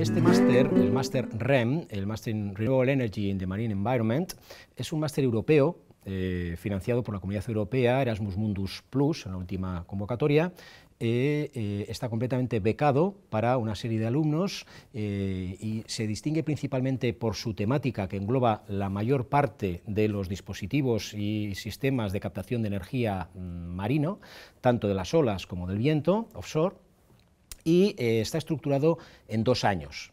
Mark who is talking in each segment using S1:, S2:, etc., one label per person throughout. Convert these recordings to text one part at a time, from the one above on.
S1: Este máster, el máster REM, el Master in Renewable Energy in the Marine Environment, es un máster europeo eh, financiado por la Comunidad Europea, Erasmus Mundus Plus, en la última convocatoria, eh, eh, está completamente becado para una serie de alumnos y se distingue principalmente por su temática, que engloba la mayor parte de los dispositivos y sistemas de captación de energía mm, marino, tanto de las olas como del viento, offshore, y eh, está estructurado en dos años.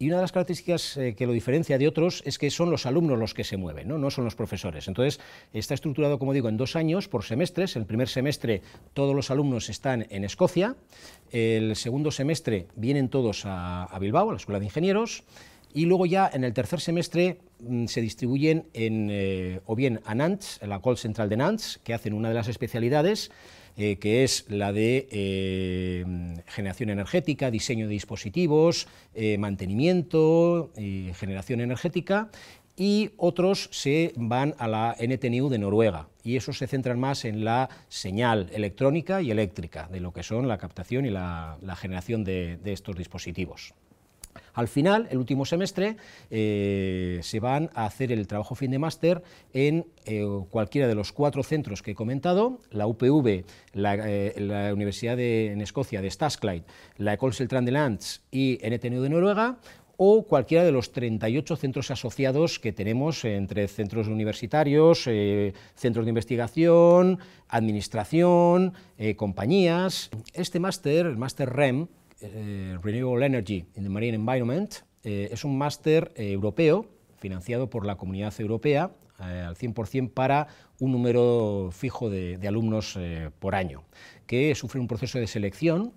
S1: Y una de las características eh, que lo diferencia de otros es que son los alumnos los que se mueven, ¿no? son los profesores. Entonces, está estructurado, como digo, en dos años por semestres. El primer semestre todos los alumnos están en Escocia, el segundo semestre vienen todos a Bilbao, a la Escuela de Ingenieros, y luego ya en el tercer semestre mm, se distribuyen en, eh, o bien a Nantes, en la call central de Nantes, que hacen una de las especialidades, eh, que es la de eh, generación energética, diseño de dispositivos, mantenimiento, generación energética, y otros se van a la NTNU de Noruega, y esos se centran más en la señal electrónica y eléctrica, de lo que son la captación y la, generación de estos dispositivos. Al final, el último semestre, eh, se van a hacer el trabajo fin de máster en eh, cualquiera de los cuatro centros que he comentado, la UPV, eh, la, Universidad de, en Escocia de Stasclyde, la Ecole Seltran de Lands y NTNU de Noruega, o cualquiera de los 38 centros asociados que tenemos entre centros universitarios, centros de investigación, administración, compañías. Este máster, el máster REM, eh, Renewable Energy in the Marine Environment. Eh, es un máster eh, europeo financiado por la Comunidad Europea al 100% para un número fijo de, de alumnos por año, que sufre un proceso de selección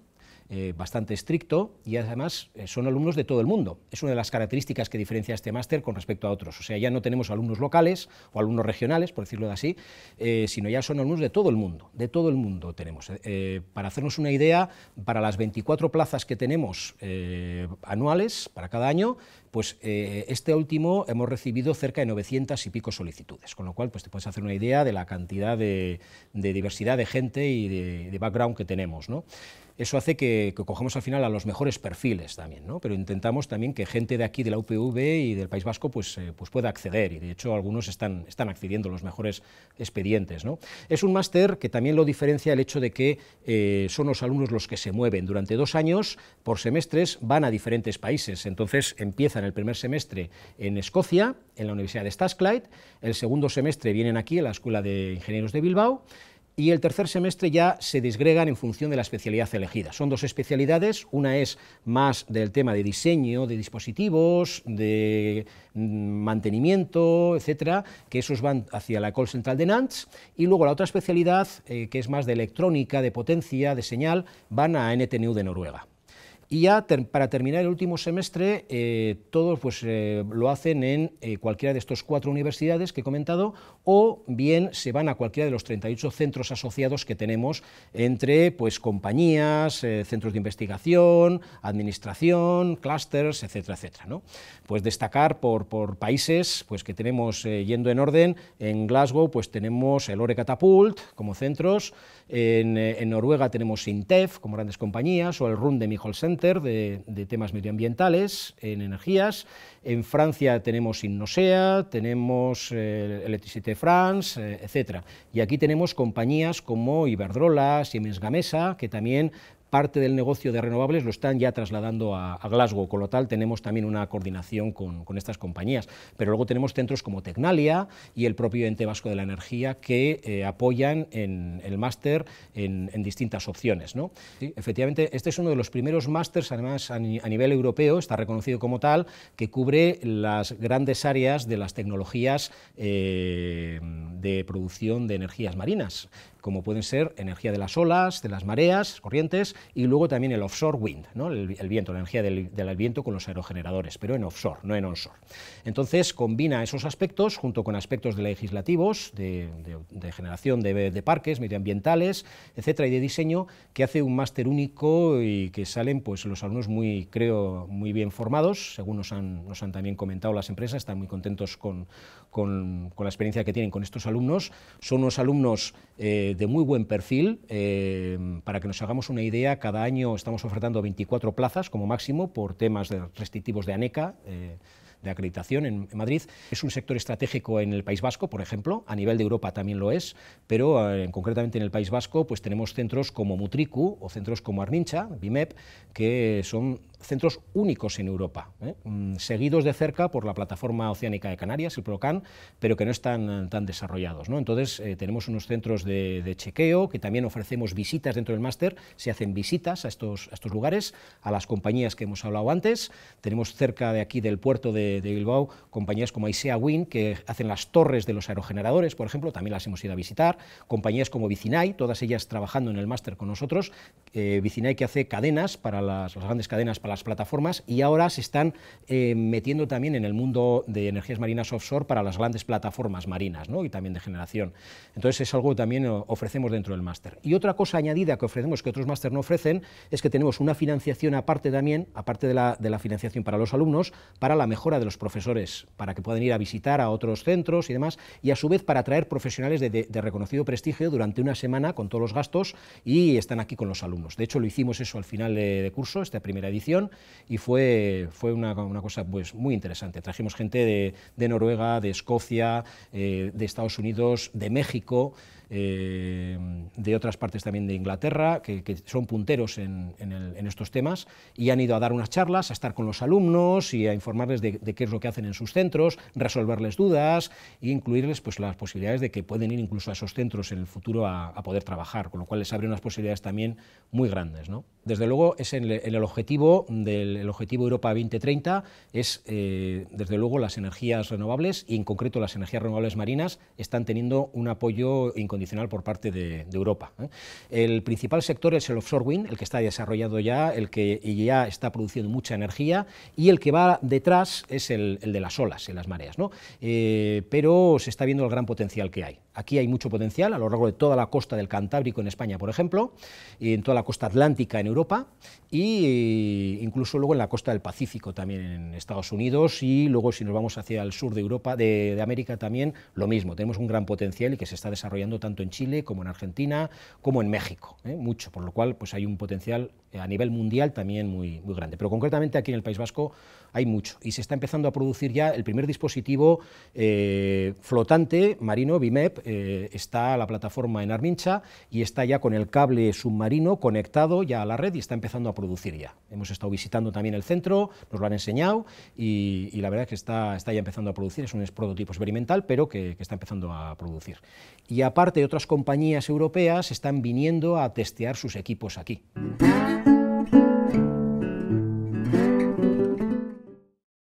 S1: eh, bastante estricto y además eh, son alumnos de todo el mundo. Es una de las características que diferencia este máster con respecto a otros. O sea, ya no tenemos alumnos locales o alumnos regionales, por decirlo de así, eh, sino ya son alumnos de todo el mundo. De todo el mundo tenemos. para hacernos una idea, para las 24 plazas que tenemos anuales para cada año, pues este último hemos recibido cerca de 900 y pico solicitudes, con lo cual pues te puedes hacer una idea de la cantidad de, diversidad de gente y de, de background que tenemos. ¿no? eso hace que, cojamos al final a los mejores perfiles también, ¿no? pero intentamos también que gente de aquí, de la UPV y del País Vasco, pues, eh, pues, pueda acceder, y de hecho algunos están, accediendo a los mejores expedientes. Es un máster que también lo diferencia el hecho de que eh, son los alumnos los que se mueven. Durante dos años, por semestres, van a diferentes países, entonces empiezan el primer semestre en Escocia, en la Universidad de Stansclyde, el segundo semestre vienen aquí, a la Escuela de Ingenieros de Bilbao, y el tercer semestre ya se disgregan en función de la especialidad elegida. Son dos especialidades, una es más del tema de diseño de dispositivos, de mm, mantenimiento, etcétera, que esos van hacia la Call Central de Nantes, y luego la otra especialidad, eh, que es más de electrónica, de potencia, de señal, van a NTNU de Noruega. Y ya para terminar el último semestre, eh, todos pues, eh, lo hacen en eh, cualquiera de estos cuatro universidades que he comentado, o bien se van a cualquiera de los 38 centros asociados que tenemos entre pues, compañías, centros de investigación, administración, clusters, etcétera, etcétera. ¿no? Pues destacar por, por países pues, que tenemos, yendo en orden, en Glasgow pues, tenemos el Ore Catapult como centros, en, Noruega tenemos sintef como grandes compañías, o el RUN de Center, de, temas medioambientales en energías. En Francia tenemos Innosea, tenemos eh, Electricité France, eh, etcétera, etc. Y aquí tenemos compañías como Iberdrola, Siemens Gamesa, que también parte del negocio de renovables lo están ya trasladando a, Glasgow, con lo tal tenemos también una coordinación con, estas compañías. Pero luego tenemos centros como Tecnalia y el propio Ente Vasco de la Energía que eh, apoyan en el máster en, distintas opciones. efectivamente, este es uno de los primeros másters, además a, nivel europeo, está reconocido como tal, que cubre las grandes áreas de las tecnologías eh, de producción de energías marinas como pueden ser energía de las olas, de las mareas, corrientes, y luego también el offshore wind, el, viento, la energía del, viento con los aerogeneradores, pero en offshore, no en onshore. Entonces combina esos aspectos junto con aspectos de legislativos, de, generación de, parques, medioambientales, etcétera, y de diseño, que hace un máster único y que salen pues, los alumnos muy, creo, muy bien formados, según nos han, nos han también comentado las empresas, están muy contentos con, con, la experiencia que tienen con estos alumnos. Son unos alumnos eh, de muy buen perfil. Eh, para que nos hagamos una idea, cada año estamos ofertando 24 plazas como máximo por temas restrictivos de ANECA. Eh, de acreditación en, Madrid. Es un sector estratégico en el País Vasco, por ejemplo, a nivel de Europa también lo es, pero eh, concretamente en el País Vasco pues tenemos centros como Mutriku o centros como Armincha, BIMEP, que son centros únicos en Europa, ¿eh? mm, seguidos de cerca por la plataforma oceánica de Canarias, el PROCAN, pero que no están eh, tan desarrollados. Entonces, eh, tenemos unos centros de, chequeo que también ofrecemos visitas dentro del máster, se hacen visitas a estos, estos lugares, a las compañías que hemos hablado antes. Tenemos cerca de aquí del puerto de, Bilbao compañías como ISEA Wind, que hacen las torres de los aerogeneradores, por ejemplo, también las hemos ido a visitar. Compañías como Vicinay, todas ellas trabajando en el máster con nosotros. Eh, Vicinay que hace cadenas para las grandes cadenas para las plataformas y ahora se están eh, metiendo también en el mundo de energías marinas offshore para las grandes plataformas marinas y también de generación. Entonces es algo que también ofrecemos dentro del máster. Y otra cosa añadida que ofrecemos que otros máster no ofrecen es que tenemos una financiación aparte también, aparte de la, de la financiación para los alumnos, para la mejora de los profesores, para que puedan ir a visitar a otros centros y demás, y a su vez para atraer profesionales de, reconocido prestigio durante una semana con todos los gastos y están aquí con los alumnos. De hecho, lo hicimos eso al final de curso, esta primera edición, y fue, fue una, cosa pues, muy interesante. Trajimos gente de, Noruega, de Escocia, eh, de Estados Unidos, de México, eh, de otras partes también de Inglaterra, que, son punteros en, en, estos temas y han ido a dar unas charlas, a estar con los alumnos y a informarles de, qué es lo que hacen en sus centros, resolverles dudas e incluirles pues, las posibilidades de que pueden ir incluso a esos centros en el futuro a, poder trabajar, con lo cual les abre unas posibilidades también muy grandes. Desde luego es el, el objetivo del objetivo Europa 2030 es, eh, desde luego, las energías renovables y, en concreto, las energías renovables marinas están teniendo un apoyo incondicional por parte de, Europa. ¿eh? El principal sector es el offshore wind, el que está desarrollado ya, el que ya está produciendo mucha energía y el que va detrás es el, de las olas y las mareas. Eh, pero se está viendo el gran potencial que hay. Aquí hay mucho potencial a lo largo de toda la costa del Cantábrico en España, por ejemplo, y en toda la costa atlántica en Europa y incluso luego en la costa del Pacífico también en Estados Unidos y luego si nos vamos hacia el sur de Europa, de, América también, lo mismo. Tenemos un gran potencial y que se está desarrollando tanto en Chile como en Argentina como en México, ¿eh? mucho, por lo cual pues hay un potencial a nivel mundial también muy, muy grande. Pero concretamente aquí en el País Vasco hay mucho y se está empezando a producir ya el primer dispositivo eh, flotante marino, BIMEP, eh, está está la plataforma en Armincha y está ya con el cable submarino conectado ya a la red y está empezando a producir ya. Hemos estado visitando también el centro, nos lo han enseñado y, la verdad es que está, ya empezando a producir, es un prototipo experimental, pero que, que está empezando a producir. Y aparte, otras compañías europeas están viniendo a testear sus equipos aquí.